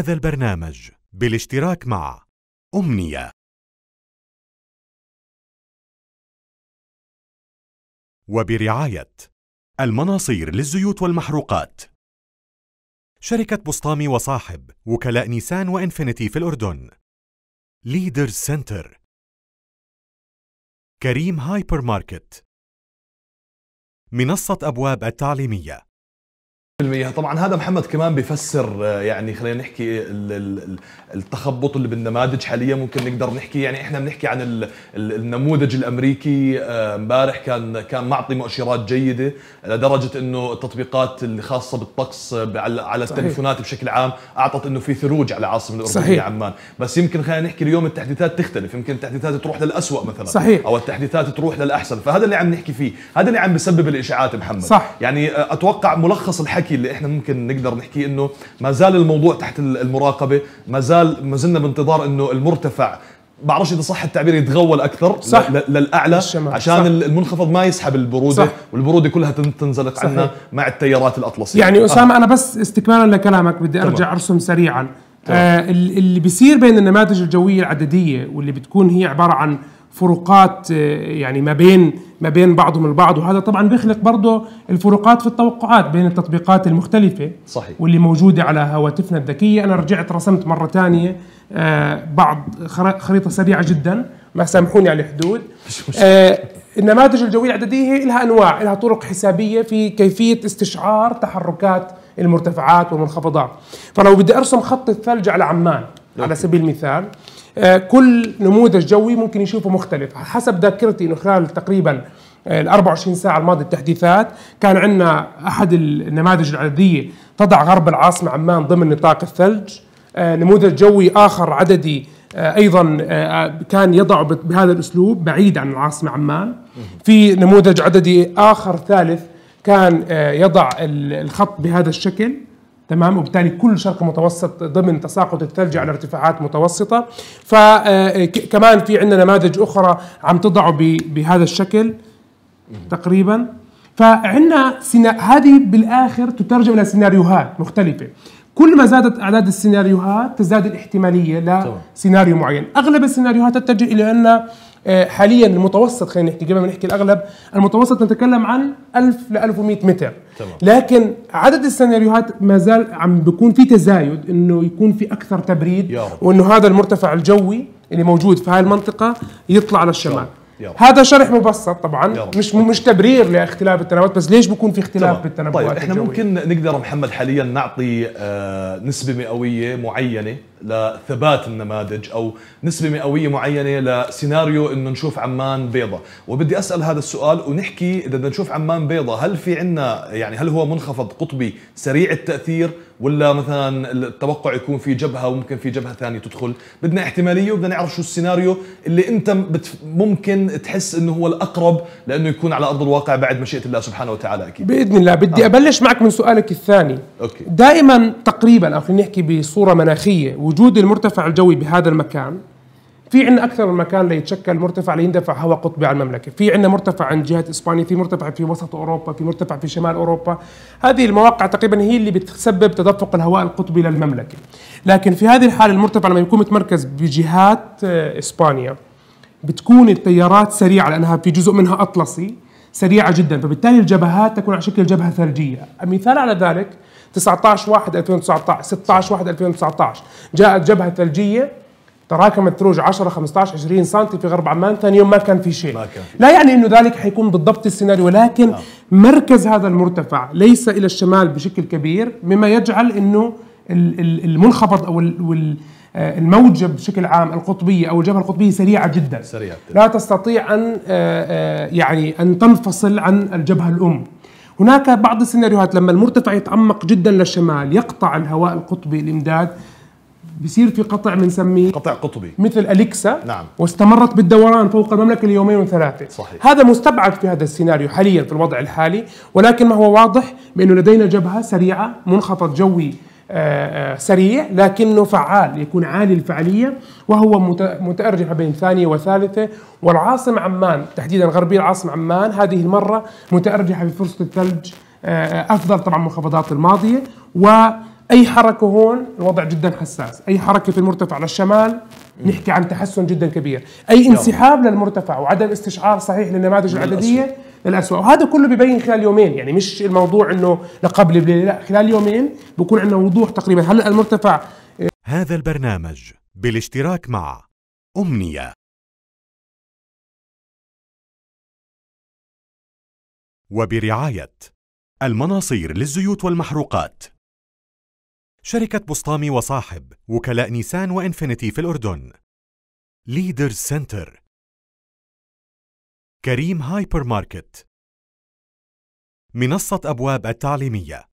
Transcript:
هذا البرنامج بالاشتراك مع أمنية وبرعاية المناصير للزيوت والمحروقات شركة بسطامي وصاحب وكلاء نيسان وإنفينيتي في الأردن ليدرز سنتر كريم هايبر ماركت منصة أبواب التعليمية طبعا هذا محمد كمان بفسر آه، يعني خلينا نحكي التخبط اللي بالنماذج حاليا ممكن نقدر نحكي يعني احنا بنحكي عن النموذج الامريكي امبارح آه، كان كان معطي مؤشرات جيده لدرجه انه التطبيقات الخاصه بالطقس آه، على التليفونات بشكل عام اعطت انه في ثلوج على العاصمه الاردنيه صحيح. عمان بس يمكن خلينا نحكي اليوم التحديثات تختلف يمكن التحديثات تروح للاسوء مثلا صحيح. او التحديثات تروح للاحسن فهذا اللي عم نحكي فيه هذا اللي عم بسبب الاشاعات محمد صح. يعني اتوقع ملخص الحكي الحكي اللي احنا ممكن نقدر نحكيه انه ما زال الموضوع تحت المراقبه ما زال ما زلنا بانتظار انه المرتفع بعرفش اذا صح التعبير يتغول اكثر صح للاعلى الشمال. عشان صح. المنخفض ما يسحب البروده صح. والبروده كلها تنزلق عنا مع التيارات الاطلسيه يعني آه. اسامه آه. انا بس استكمالا لكلامك بدي ارجع طبعا. ارسم سريعا طبعا. آه اللي بيصير بين النماذج الجويه العدديه واللي بتكون هي عباره عن فروقات آه، يعني ما بين ما بين بعضهم البعض وهذا طبعا بيخلق برضه الفروقات في التوقعات بين التطبيقات المختلفة صحيح واللي موجودة على هواتفنا الذكية أنا رجعت رسمت مرة ثانية آه، بعض خريطة سريعة جدا ما سامحوني على الحدود آه، النماذج الجوية العددية لها أنواع لها طرق حسابية في كيفية استشعار تحركات المرتفعات والمنخفضات فلو بدي أرسم خط الثلج على عمان على سبيل المثال آه، كل نموذج جوي ممكن يشوفه مختلف حسب ذاكرتي انه خلال تقريبا ال 24 ساعه الماضيه التحديثات كان عندنا احد النماذج العدديه تضع غرب العاصمه عمان ضمن نطاق الثلج آه، نموذج جوي اخر عددي آه، ايضا كان يضع بهذا الاسلوب بعيد عن العاصمه عمان في نموذج عددي اخر ثالث كان يضع الخط بهذا الشكل تمام وبالتالي كل شرق متوسط ضمن تساقط الثلج على ارتفاعات متوسطه فكمان آه، في عندنا نماذج اخرى عم تضع بهذا الشكل تقريبا فعندنا سنا... هذه بالاخر تترجم الى سيناريوهات مختلفه كل ما زادت اعداد السيناريوهات تزداد الاحتماليه لسيناريو معين اغلب السيناريوهات تتجه الى ان آه، حاليا المتوسط خلينا نحكي قبل ما نحكي الاغلب المتوسط نتكلم عن 1000 ل 1100 متر طبعا. لكن عدد السيناريوهات ما زال عم بيكون في تزايد انه يكون في اكثر تبريد وانه هذا المرتفع الجوي اللي موجود في هاي المنطقه يطلع للشمال يلا. هذا شرح مبسط طبعا يلا. مش مش تبرير لاختلاف التنبؤات بس ليش بكون في اختلاف طبعا. بالتنبؤات طيب احنا الجوية. ممكن نقدر محمد حاليا نعطي آه، نسبه مئويه معينه لثبات النماذج او نسبه مئويه معينه لسيناريو انه نشوف عمان بيضة وبدي اسال هذا السؤال ونحكي اذا بدنا نشوف عمان بيضة هل في عندنا يعني هل هو منخفض قطبي سريع التاثير ولا مثلا التوقع يكون في جبهه وممكن في جبهه ثانيه تدخل بدنا احتماليه وبدنا نعرف شو السيناريو اللي انت بتف... ممكن تحس انه هو الاقرب لانه يكون على ارض الواقع بعد مشيئه الله سبحانه وتعالى اكيد باذن الله بدي آه. ابلش معك من سؤالك الثاني أوكي. دائما تقريبا او خلينا نحكي بصوره مناخيه وجود المرتفع الجوي بهذا المكان في عندنا اكثر من مكان ليتشكل مرتفع ليندفع هواء قطبي على المملكه، في عندنا مرتفع عند جهه اسبانيا، في مرتفع في وسط اوروبا، في مرتفع في شمال اوروبا، هذه المواقع تقريبا هي اللي بتسبب تدفق الهواء القطبي للمملكه، لكن في هذه الحاله المرتفع لما يكون متمركز بجهات آه، اسبانيا بتكون التيارات سريعه لانها في جزء منها اطلسي سريعه جدا، فبالتالي الجبهات تكون على شكل جبهه ثلجيه، مثال على ذلك 19 1 2019 16 1 2019 جاءت جبهه ثلجيه تراكم الثلوج 10 15 20 سم في غرب عمان ثاني يوم ما كان في شيء ما كان. لا يعني انه ذلك حيكون بالضبط السيناريو ولكن نعم. مركز هذا المرتفع ليس الى الشمال بشكل كبير مما يجعل انه المنخفض او آه، الموجة بشكل عام القطبية أو الجبهة القطبية سريعة جدا سريعة لا تستطيع أن آه، آه، يعني أن تنفصل عن الجبهة الأم هناك بعض السيناريوهات لما المرتفع يتعمق جدا للشمال يقطع الهواء القطبي الامداد بصير في قطع بنسميه قطع قطبي مثل اليكسا نعم واستمرت بالدوران فوق المملكه ليومين وثلاثه صحيح هذا مستبعد في هذا السيناريو حاليا في الوضع الحالي ولكن ما هو واضح بانه لدينا جبهه سريعه منخفض جوي سريع لكنه فعال يكون عالي الفعالية وهو متأرجح بين ثانية وثالثة والعاصم عمان تحديدا غربي العاصم عمان هذه المرة متأرجحة في فرصه الثلج آه، أفضل طبعا منخفضات الماضية وأي حركة هون الوضع جدا حساس أي حركة في المرتفع للشمال نحكي عن تحسن جدا كبير أي انسحاب للمرتفع وعدم استشعار صحيح للنماذج العددية الاسوء وهذا كله ببين خلال يومين يعني مش الموضوع انه لقبل بليله لا خلال يومين بكون عندنا وضوح تقريبا هلا المرتفع هذا البرنامج بالاشتراك مع أمنية وبرعاية المناصير للزيوت والمحروقات شركة بسطامي وصاحب وكلاء نيسان وإنفينيتي في الأردن ليدرز سنتر كريم هايبر ماركت منصة أبواب التعليمية